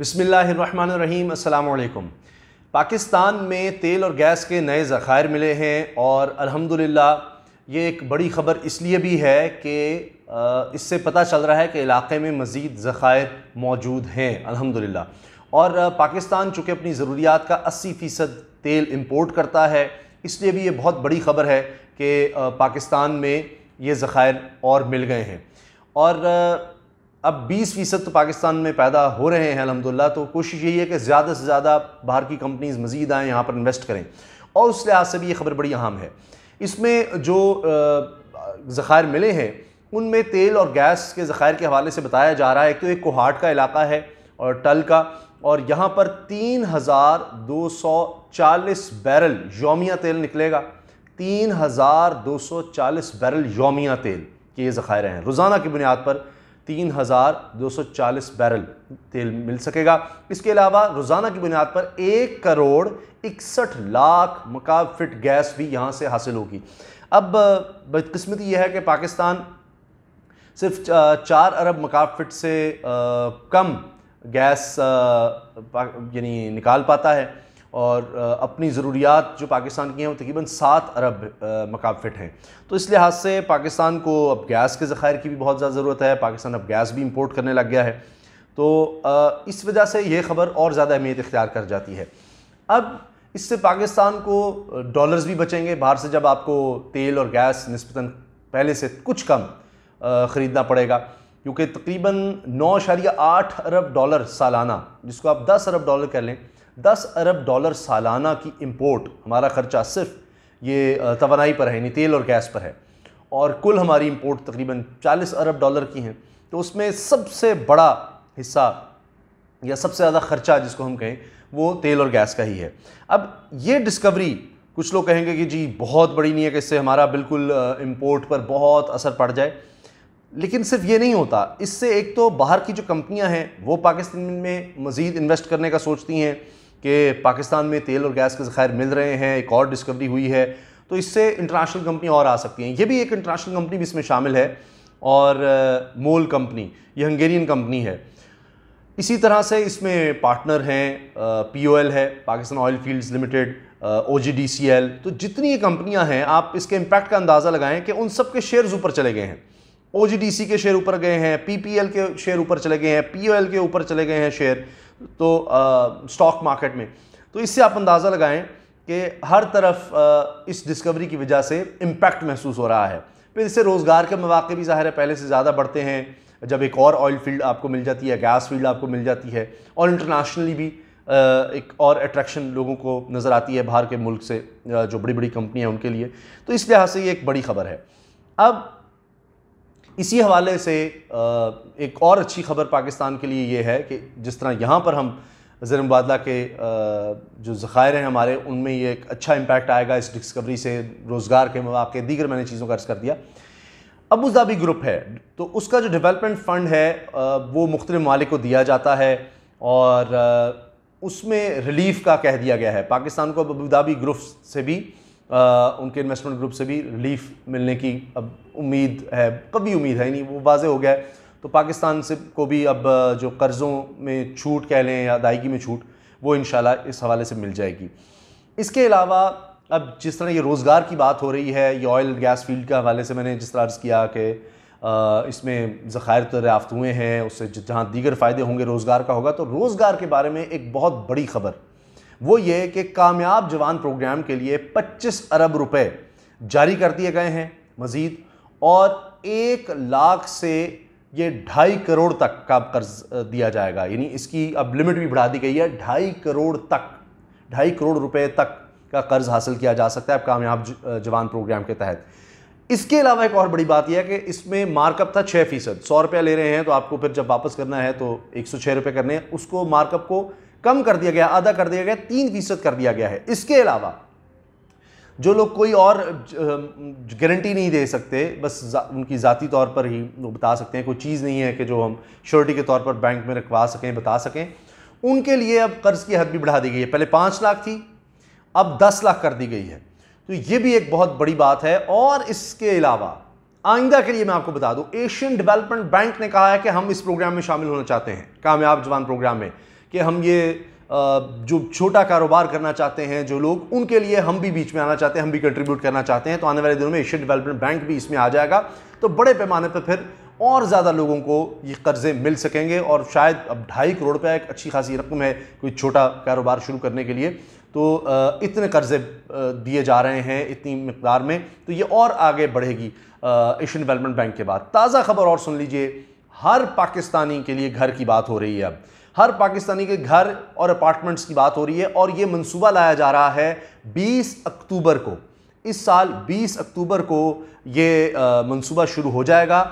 बसमीम् अल्लाम पाकिस्तान में तेल और गैस के नए ज़ख़ायर मिले हैं और अल्हम्दुलिल्लाह ये एक बड़ी ख़बर इसलिए भी है कि इससे पता चल रहा है कि इलाके में मज़ीद ज़ख़ायर मौजूद हैं अल्हम्दुलिल्लाह और पाकिस्तान चूँकि अपनी ज़रूरियात का अस्सी फ़ीसद तेल इम्पोर्ट करता है इसलिए भी ये बहुत बड़ी ख़बर है कि पाकिस्तान में ये ज़ख़ायर और मिल गए हैं और अब 20 फ़ीसद तो पाकिस्तान में पैदा हो रहे हैं अलहमदिल्ला तो कोशिश यही है कि ज़्यादा से ज़्यादा बाहर की कंपनीज़ मज़ीद आएँ यहाँ पर इन्वेस्ट करें और उस लिहाज से भी ये खबर बड़ी अहम है इसमें जो ज़ख़ायर मिले हैं उनमें तेल और गैस के ज़ख़ायर के हवाले से बताया जा रहा है कि तो एक कोहाट का इलाका है और टल का और यहाँ पर तीन हज़ार दो सौ चालीस बैरल योमिया तेल निकलेगा तीन हज़ार दो सौ चालीस बैरल योमिया तेल के ये ज़ख़ायर हैं रोज़ाना की बुनियाद पर तीन हज़ार दो सौ चालीस बैरल तेल मिल सकेगा इसके अलावा रोज़ाना की बुनियाद पर एक करोड़ इकसठ लाख मकाब फिट गैस भी यहाँ से हासिल होगी अब बदकस्मती यह है कि पाकिस्तान सिर्फ चार अरब मकाब फिट से कम गैस यानी निकाल पाता है और अपनी ज़रूरियात जो पाकिस्तान की हैं वो तकरीबन सात अरब मकाफिट हैं तो इस लिहाज से पाकिस्तान को अब गैस के ज़ख़ायर की भी बहुत ज़्यादा ज़रूरत है पाकिस्तान अब गैस भी इम्पोर्ट करने लग गया है तो इस वजह से यह खबर और ज़्यादा अहमियत इख्तियार कर जाती है अब इससे पाकिस्तान को डॉलर्स भी बचेंगे बाहर से जब आपको तेल और गैस नस्बता पहले से कुछ कम ख़रीदना पड़ेगा क्योंकि तकरीबन नौ आठ अरब डॉलर सालाना जिसको आप दस अरब डॉलर कह लें दस अरब डॉलर सालाना की इम्पोर्ट हमारा ख़र्चा सिर्फ ये तोनाई पर है यानी तेल और गैस पर है और कुल हमारी इम्पोर्ट तकरीबन चालीस अरब डॉलर की हैं तो उसमें सबसे बड़ा हिस्सा या सबसे ज़्यादा ख़र्चा जिसको हम कहें वो तेल और गैस का ही है अब ये डिस्कवरी कुछ लोग कहेंगे कि जी बहुत बड़ी नहीं है कि इससे हमारा बिल्कुल इम्पोर्ट पर बहुत असर पड़ जाए लेकिन सिर्फ ये नहीं होता इससे एक तो बाहर की जो कंपनियां हैं वो पाकिस्तान में मज़ीद इन्वेस्ट करने का सोचती हैं कि पाकिस्तान में तेल और गैस के ज़खायर मिल रहे हैं एक और डिस्कवरी हुई है तो इससे इंटरनेशनल कंपनी और आ सकती हैं ये भी एक इंटरनेशनल कंपनी भी इसमें शामिल है और मोल कंपनी ये हंगेरियन कंपनी है इसी तरह से इसमें पार्टनर हैं पीओएल है पाकिस्तान ऑयल फील्ड्स लिमिटेड ओ तो जितनी कंपनियाँ कंपनियां हैं आप इसके इम्पैक्ट का अंदाज़ा लगाएं कि उन सब के शेयर्स ऊपर चले गए हैं ओ के शेयर ऊपर गए हैं पी के शेयर ऊपर चले गए हैं पी के ऊपर चले गए हैं शेयर तो स्टॉक मार्केट में तो इससे आप अंदाज़ा लगाएं कि हर तरफ आ, इस डिस्कवरी की वजह से इम्पैक्ट महसूस हो रहा है फिर इससे रोज़गार के मौाक़े भी ज़ाहिर है पहले से ज़्यादा बढ़ते हैं जब एक और ऑयल फील्ड आपको मिल जाती है गैस फील्ड आपको मिल जाती है और इंटरनेशनली भी एक और अट्रैक्शन लोगों को नज़र आती है बाहर के मुल्क से जो बड़ी बड़ी कंपनियाँ उनके लिए तो इस लिहाज से ये एक बड़ी खबर है अब इसी हवाले से एक और अच्छी खबर पाकिस्तान के लिए ये है कि जिस तरह यहाँ पर हम ज़र मुबादला के जो ज़ख़ायर हैं हमारे उनमें ये एक अच्छा इम्पैक्ट आएगा इस डिस्कवरी से रोज़गार के मौाक़े दीगर मैंने चीज़ों का अर्ज़ कर दिया अबू धाबी ग्रुप है तो उसका जो डेवलपमेंट फ़ंड है वो मुख्तलि मालिक को दिया जाता है और उसमें रिलीफ का कह दिया गया है पाकिस्तान को अबू धाबी ग्रुप से भी उनके इन्वेस्टमेंट ग्रुप से भी रिलीफ मिलने की अब उम्मीद है कभी उम्मीद है नहीं वो वाजे हो गया है तो पाकिस्तान से को भी अब जो कर्ज़ों में छूट कह लें या अदायगी में छूट वो इन इस हवाले से मिल जाएगी इसके अलावा अब जिस तरह ये रोज़गार की बात हो रही है ये ऑयल गैस फील्ड के हवाले से मैंने जिस तरह अर्ज़ किया कि इसमें ज़ख़ायर तो दरियाफ़त हुए हैं उससे जहाँ दीगर फ़ायदे होंगे रोज़गार का होगा तो रोज़गार के बारे में एक बहुत बड़ी ख़बर वो ये कि कामयाब जवान प्रोग्राम के लिए 25 अरब रुपए जारी कर दिए गए हैं मज़ीद और एक लाख से ये ढाई करोड़ तक का कर्ज दिया जाएगा यानी इसकी अब लिमिट भी बढ़ा दी गई है ढाई करोड़ तक ढाई करोड़ रुपए तक का कर्ज हासिल किया जा सकता है अब कामयाब जवान प्रोग्राम के तहत इसके अलावा एक और बड़ी बात यह है कि इसमें मार्कअप था छः फीसद सौ रुपया ले रहे हैं तो आपको फिर जब वापस करना है तो एक सौ छः रुपये करने हैं उसको मार्कअप को कम कर दिया गया आधा कर दिया गया तीन फीसद कर दिया गया है इसके अलावा जो लोग कोई और गारंटी नहीं दे सकते बस उनकी ज़ाती तौर पर ही बता सकते हैं कोई चीज़ नहीं है कि जो हम श्योरिटी के तौर पर बैंक में रखवा सकें बता सकें उनके लिए अब कर्ज़ की हद भी बढ़ा दी गई है पहले पाँच लाख थी अब दस लाख कर दी गई है तो ये भी एक बहुत बड़ी बात है और इसके अलावा आइंदा के लिए मैं आपको बता दूं एशियन डेवलपमेंट बैंक ने कहा है कि हम इस प्रोग्राम में शामिल होना चाहते हैं कामयाब जवान प्रोग्राम में कि हम ये जो छोटा कारोबार करना चाहते हैं जो लोग उनके लिए हम भी बीच में आना चाहते हैं हम भी कंट्रीब्यूट करना चाहते हैं तो आने वाले दिनों में एशियन डेवलपमेंट बैंक भी इसमें आ जाएगा तो बड़े पैमाने पर फिर और ज़्यादा लोगों को ये कर्ज़े मिल सकेंगे और शायद अब ढाई करोड़ रुपया एक अच्छी खासी रकम है कोई छोटा कारोबार शुरू करने के लिए तो इतने कर्ज़े दिए जा रहे हैं इतनी मकदार में तो ये और आगे बढ़ेगी एशियन डेवलपमेंट बैंक के बाद ताज़ा खबर और सुन लीजिए हर पाकिस्तानी के लिए घर की बात हो रही है अब हर पाकिस्तानी के घर और अपार्टमेंट्स की बात हो रही है और ये मनसूबा लाया जा रहा है 20 अक्टूबर को इस साल 20 अक्टूबर को ये मनसूबा शुरू हो जाएगा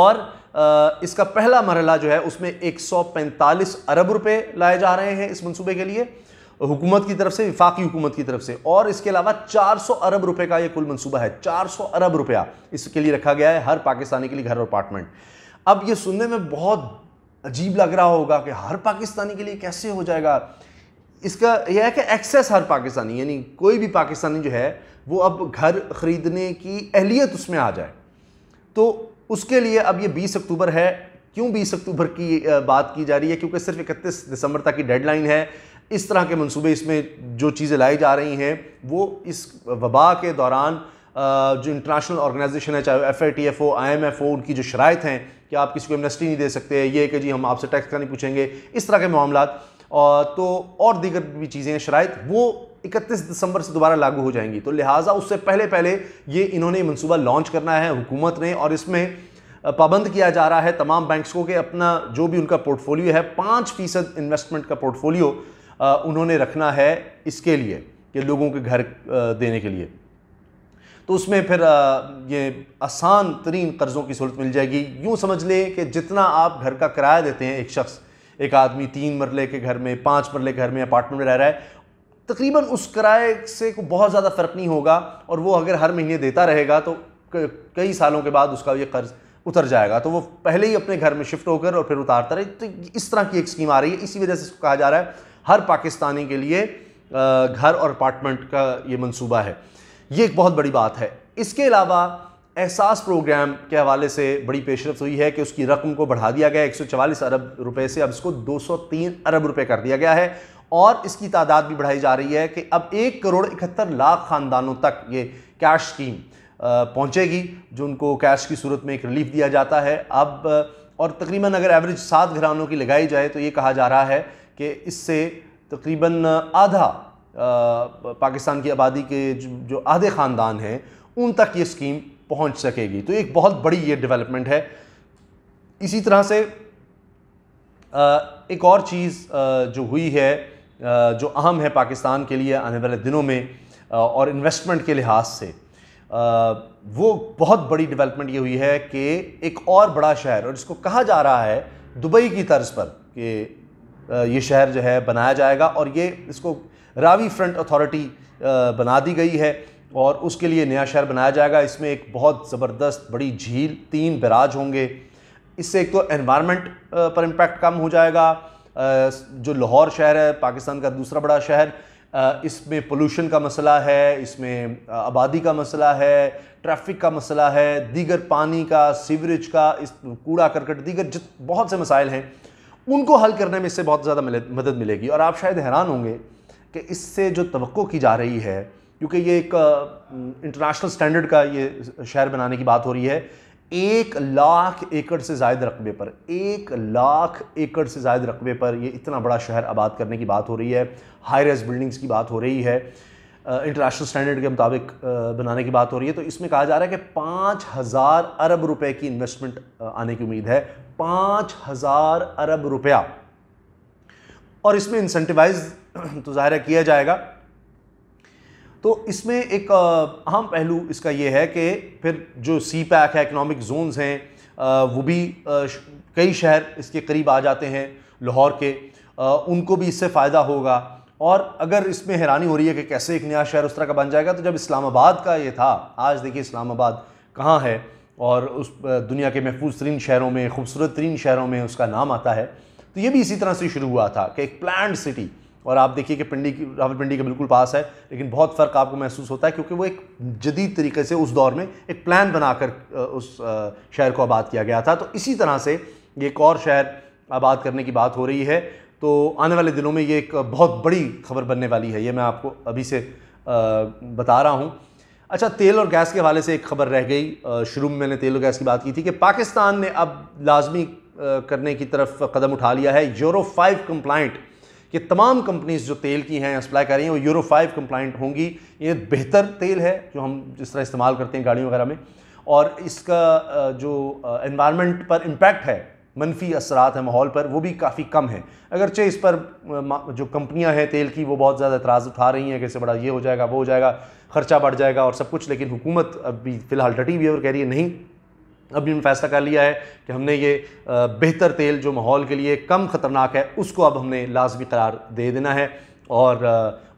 और आ, इसका पहला मरला जो है उसमें 145 अरब रुपए लाए जा रहे हैं इस मनसूबे के लिए हुकूमत की तरफ से विफाकी हुकूमत की तरफ से और इसके अलावा 400 अरब रुपए का ये कुल मंसूबा है 400 अरब रुपया इसके लिए रखा गया है हर पाकिस्तानी के लिए घर और अपार्टमेंट अब ये सुनने में बहुत अजीब लग रहा होगा कि हर पाकिस्तानी के लिए कैसे हो जाएगा इसका यह है कि एक्सेस हर पाकिस्तानी यानी कोई भी पाकिस्तानी जो है वो अब घर ख़रीदने की अहलियत उसमें आ जाए तो उसके लिए अब ये 20 अक्टूबर है क्यों 20 अक्टूबर की बात की जा रही है क्योंकि सिर्फ इकतीस दिसंबर तक की डेडलाइन है इस तरह के मंसूबे इसमें जो चीज़ें लाई जा रही हैं वो इस वबा के दौरान जो इंटरनेशनल ऑर्गेनाइजेशन है चाहे F I T F O I M F O उनकी जो शराइ हैं कि आप किसी को एमनेस्टी नहीं दे सकते ये कि जी हम आपसे टैक्स का नहीं पूछेंगे इस तरह के मामला तो और दीगर भी चीज़ें शराइ वो 31 दिसंबर से दोबारा लागू हो जाएंगी तो लिहाजा उससे पहले पहले ये इन्होंने मनसूबा लॉन्च करना है हुकूमत ने और इसमें पाबंद किया जा रहा है तमाम बैंक्स को कि अपना जो भी उनका पोर्टफोलियो है पाँच फ़ीसद इन्वेस्टमेंट का पोर्टफोलियो उन्होंने रखना है इसके लिए कि लोगों के घर देने के लिए तो उसमें फिर ये आसान तरीन कर्ज़ों की सूरत मिल जाएगी यूँ समझ लें कि जितना आप घर का किराया देते हैं एक शख्स एक आदमी तीन मरले के घर में पाँच मरले के घर में अपार्टमेंट में रह रहा है तकरीबन उस किराए से को बहुत ज़्यादा फ़र्क नहीं होगा और वो अगर हर महीने देता रहेगा तो कई सालों के बाद उसका ये कर्ज़ उतर जाएगा तो वो पहले ही अपने घर में शिफ्ट होकर और फिर उतारता रहे तो इस तरह की एक स्कीम आ रही है इसी वजह से इसको कहा जा रहा है हर पाकिस्तानी के लिए घर और अपार्टमेंट का ये मंसूबा है ये एक बहुत बड़ी बात है इसके अलावा एहसास प्रोग्राम के हवाले से बड़ी पेशरफ हुई है कि उसकी रकम को बढ़ा दिया गया चवालीस अरब रुपए से अब इसको 203 अरब रुपए कर दिया गया है और इसकी तादाद भी बढ़ाई जा रही है कि अब एक करोड़ इकहत्तर लाख ख़ानदानों तक ये कैश स्कीम पहुंचेगी जो उनको कैश की सूरत में एक रिलीफ दिया जाता है अब और तकरीबन अगर एवरेज सात घरानों की लगाई जाए तो ये कहा जा रहा है कि इससे तकरीबन आधा पाकिस्तान की आबादी के जो आधे ख़ानदान हैं उन तक ये स्कीम पहुंच सकेगी तो एक बहुत बड़ी ये डेवलपमेंट है इसी तरह से एक और चीज़ जो हुई है जो अहम है पाकिस्तान के लिए आने वाले दिनों में और इन्वेस्टमेंट के लिहाज से वो बहुत बड़ी डेवलपमेंट ये हुई है कि एक और बड़ा शहर और इसको कहा जा रहा है दुबई की तर्ज पर कि ये शहर जो है बनाया जाएगा और ये इसको रावी फ्रंट अथॉरिटी बना दी गई है और उसके लिए नया शहर बनाया जाएगा इसमें एक बहुत ज़बरदस्त बड़ी झील तीन बराज होंगे इससे एक तो एनवायरनमेंट पर इम्पैक्ट कम हो जाएगा जो लाहौर शहर है पाकिस्तान का दूसरा बड़ा शहर इसमें पोलूशन का मसला है इसमें आबादी का मसला है ट्रैफिक का मसला है दीगर पानी का सीवरेज का इस कूड़ा करकट दीगर जित बहुत से मसाइल हैं उनको हल करने में इससे बहुत ज़्यादा मदद मिलेगी और आप शायद हैरान होंगे कि इससे जो तो की जा रही है क्योंकि ये एक इंटरनेशनल स्टैंडर्ड का ये शहर बनाने की बात हो रही है एक लाख एकड़ से ज़ायद रकबे पर एक लाख एकड़ से ज़ायद रकबे पर ये इतना बड़ा शहर आबाद करने की बात हो रही है हाई रेस बिल्डिंग्स की बात हो रही है इंटरनेशनल स्टैंडर्ड के मुताबिक बनाने की बात हो रही है तो इसमें कहा जा रहा है कि पाँच हज़ार अरब रुपए की इन्वेस्टमेंट आने की उम्मीद है पाँच हज़ार अरब रुपया और इसमें इंसेंटिवाइज तो ज़ाहिर किया जाएगा तो इसमें एक अहम पहलू इसका ये है कि फिर जो सी पैक है इकनॉमिक जोन्स हैं वो भी कई शहर इसके करीब आ जाते हैं लाहौर के उनको भी इससे फ़ायदा होगा और अगर इसमें हैरानी हो रही है कि कैसे एक नया शहर उस तरह का बन जाएगा तो जब इस्लामाबाद का ये था आज देखिए इस्लामाबाद कहाँ है और उस दुनिया के महफूज तरीन शहरों में खूबसूरत तरीन शहरों में उसका नाम आता है तो ये भी इसी तरह से शुरू हुआ था कि एक प्लान सिटी और आप देखिए कि पिंडी की रावलपिंडी के बिल्कुल पास है लेकिन बहुत फ़र्क आपको महसूस होता है क्योंकि वो एक जदीद तरीके से उस दौर में एक प्लान बनाकर उस शहर को आबाद किया गया था तो इसी तरह से ये एक और शहर आबाद करने की बात हो रही है तो आने वाले दिनों में ये एक बहुत बड़ी खबर बनने वाली है ये मैं आपको अभी से बता रहा हूँ अच्छा तेल और गैस के हवाले से एक खबर रह गई शुरू में मैंने तेल और गैस की बात की थी कि पाकिस्तान ने अब लाजमी करने की तरफ कदम उठा लिया है यूरो फाइव कंप्लाइंट कि तमाम कंपनीज जो तेल की हैं सप्लाई कर रही हैं वो यूरो फाइव कंप्लाइंट होंगी ये बेहतर तेल है जो हम जिस तरह इस्तेमाल करते हैं गाड़ियों वगैरह में और इसका जो इन्वायरमेंट पर इम्पैक्ट है मनफी असरात है माहौल पर वो भी काफ़ी कम है अगरचे इस पर जो कंपनियां हैं तेल की वो बहुत ज़्यादा एतराज़ उठा रही हैं कैसे बड़ा ये हो जाएगा वो हो जाएगा खर्चा बढ़ जाएगा और सब कुछ लेकिन हुकूमत अभी फ़िलहाल डटी हुई है और कह रही है नहीं अभी हमने फैसला कर लिया है कि हमने ये बेहतर तेल जो माहौल के लिए कम ख़तरनाक है उसको अब हमने लाजमी करार दे देना है और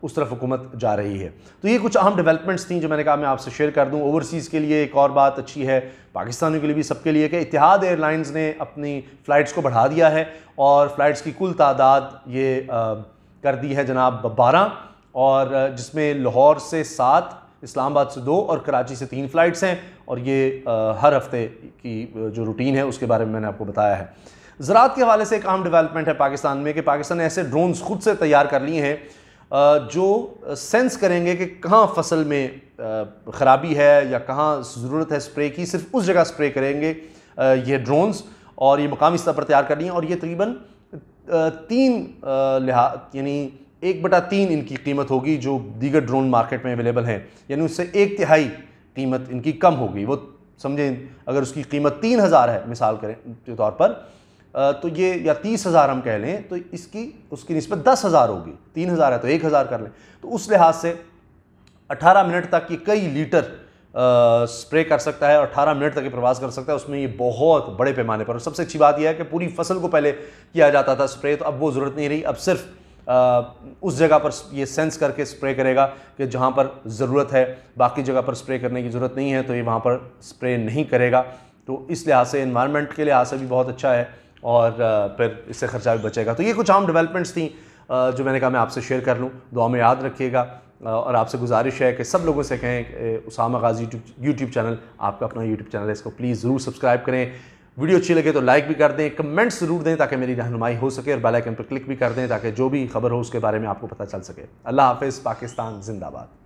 उस तरफ हुकूमत जा रही है तो ये कुछ अहम डेवलपमेंट्स थी जो मैंने कहा मैं आपसे शेयर कर दूं ओवरसीज़ के लिए एक और बात अच्छी है पाकिस्तानियों के लिए भी सबके लिए कि इतिहाद एयरलाइंस ने अपनी फ़्लाइट्स को बढ़ा दिया है और फ़्लाइट्स की कुल तादाद ये आ, कर दी है जनाब बारह और जिसमें लाहौर से सात इस्लामाबाद से दो और कराची से तीन फ़्लाइट्स हैं और ये हर हफ्ते की जो रूटीन है उसके बारे में मैंने आपको बताया है ज़रात के हवाले से एक आम डेवलपमेंट है पाकिस्तान में कि पाकिस्तान ने ऐसे ड्रोन्स खुद से तैयार कर लिए हैं जो सेंस करेंगे कि कहाँ फसल में ख़राबी है या कहाँ ज़रूरत है स्प्रे की सिर्फ उस जगह स्प्रे करेंगे ये ड्रोन्स और ये मकामी स्तर पर तैयार लिए हैं और ये तकरीबन तीन लिहा यानी एक बटा तीन इनकी कीमत होगी जो दीगर ड्रोन मार्केट में अवेलेबल हैं यानी उससे एक तिहाई कीमत इनकी कम होगी वो समझें अगर उसकी कीमत तीन हज़ार है मिसाल करें के तौर पर तो ये या तीस हज़ार हम कह लें तो इसकी उसकी नस्बत दस हज़ार होगी तीन हज़ार है तो एक हज़ार कर लें तो उस लिहाज से अठारह मिनट तक ये कई लीटर आ, स्प्रे कर सकता है और अठारह मिनट तक ये प्रवास कर सकता है उसमें ये बहुत बड़े पैमाने पर सबसे अच्छी बात यह है कि पूरी फसल को पहले किया जाता था स्प्रे तो अब वो ज़रूरत नहीं रही अब सिर्फ उस जगह पर ये सेंस करके स्प्रे करेगा कि जहाँ पर ज़रूरत है बाकी जगह पर स्प्रे करने की ज़रूरत नहीं है तो ये वहाँ पर स्प्रे नहीं करेगा तो इस लिहाज से इन्वायरमेंट के लिहाज से भी बहुत अच्छा है और फिर इससे खर्चा भी बचेगा तो ये कुछ आम डेवलपमेंट्स थी जो मैंने कहा मैं आपसे शेयर कर लूँ दुआ में याद रखिएगा और आपसे गुजारिश है कि सब लोगों से कहें Usama Ghazi YouTube YouTube channel आपका अपना यूट्यूब चैनल है इसको प्लीज़ ज़रूर सब्सक्राइब करें वीडियो अच्छी लगे तो लाइक भी कर दें कमेंट्स ज़रूर दें ताकि मेरी रहनुमाई हो सके और बेल आइकन पर क्लिक भी कर दें ताकि जो भी खबर हो उसके बारे में आपको पता चल सके अल्लाह हाफिज़ पाकिस्तान जिंदाबाद